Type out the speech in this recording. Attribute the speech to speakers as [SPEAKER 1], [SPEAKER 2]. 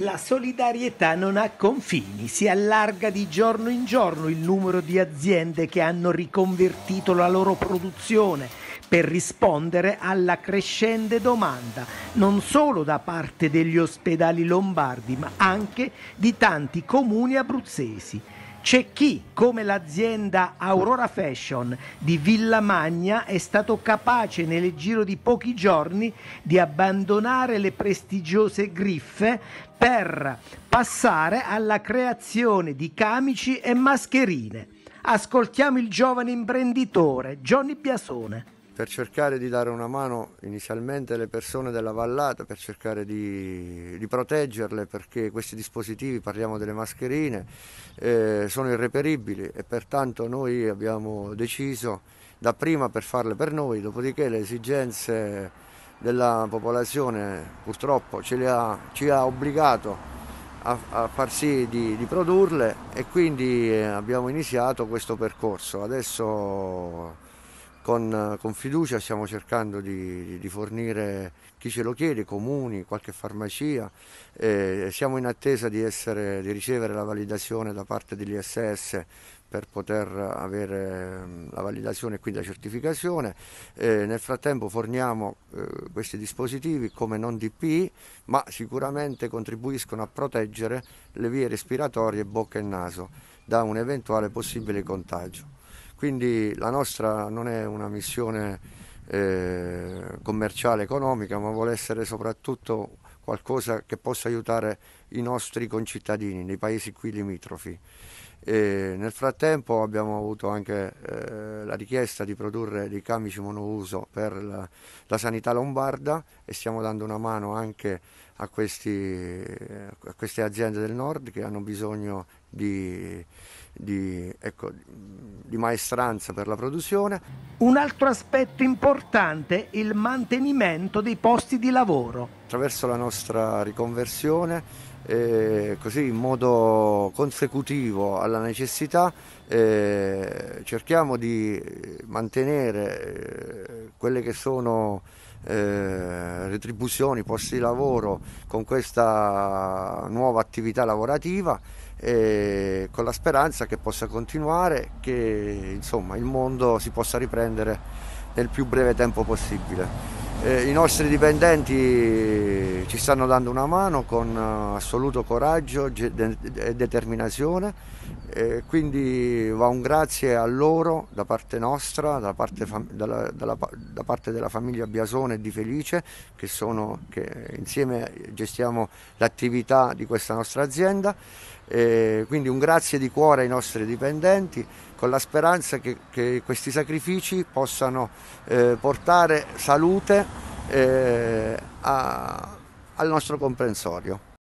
[SPEAKER 1] La solidarietà non ha confini, si allarga di giorno in giorno il numero di aziende che hanno riconvertito la loro produzione per rispondere alla crescente domanda, non solo da parte degli ospedali lombardi, ma anche di tanti comuni abruzzesi. C'è chi, come l'azienda Aurora Fashion di Villa Magna, è stato capace nel giro di pochi giorni di abbandonare le prestigiose griffe per passare alla creazione di camici e mascherine. Ascoltiamo il giovane imprenditore Johnny Biasone
[SPEAKER 2] per cercare di dare una mano inizialmente alle persone della vallata, per cercare di, di proteggerle perché questi dispositivi, parliamo delle mascherine, eh, sono irreperibili e pertanto noi abbiamo deciso dapprima per farle per noi, dopodiché le esigenze della popolazione purtroppo ha, ci ha obbligato a, a far sì di, di, produrle e quindi eh, abbiamo iniziato questo percorso. Adesso con, con fiducia stiamo cercando di, di, fornire chi ce lo chiede, comuni, qualche farmacia. Eh, siamo in attesa di, essere, di ricevere la validazione da parte dell'ISS per poter avere la validazione e quindi la certificazione. Eh, nel frattempo forniamo eh, questi dispositivi come non DPI, ma sicuramente contribuiscono a proteggere le vie respiratorie, bocca e naso da un eventuale possibile contagio. Quindi la nostra non è una missione eh, commerciale economica, ma vuole essere soprattutto qualcosa che possa aiutare i nostri concittadini nei paesi qui limitrofi. E nel frattempo abbiamo avuto anche eh, la richiesta di produrre dei camici monouso per la, la, sanità lombarda e stiamo dando una mano anche a, questi, a queste aziende del nord che hanno bisogno di, di, ecco, di maestranza per la produzione. Un altro aspetto importante
[SPEAKER 1] è il mantenimento dei posti di lavoro.
[SPEAKER 2] Attraverso la nostra riconversione eh, così in modo consecutivo alla necessità eh, cerchiamo di mantenere eh, quelle che sono eh, retribuzioni, posti di lavoro con questa nuova attività lavorativa e con la speranza che possa continuare, che insomma, il mondo si possa riprendere nel più breve tempo possibile. Eh, I nostri dipendenti ci stanno dando una mano con eh, assoluto coraggio e determinazione, e quindi va un grazie a loro da parte nostra, da parte, dalla, dalla, da parte della famiglia Biasone e di Felice che, sono, che insieme gestiamo l'attività di questa nostra azienda. E quindi un grazie di cuore ai nostri dipendenti con la speranza che, che questi sacrifici possano eh, portare salute eh, a, al nostro comprensorio.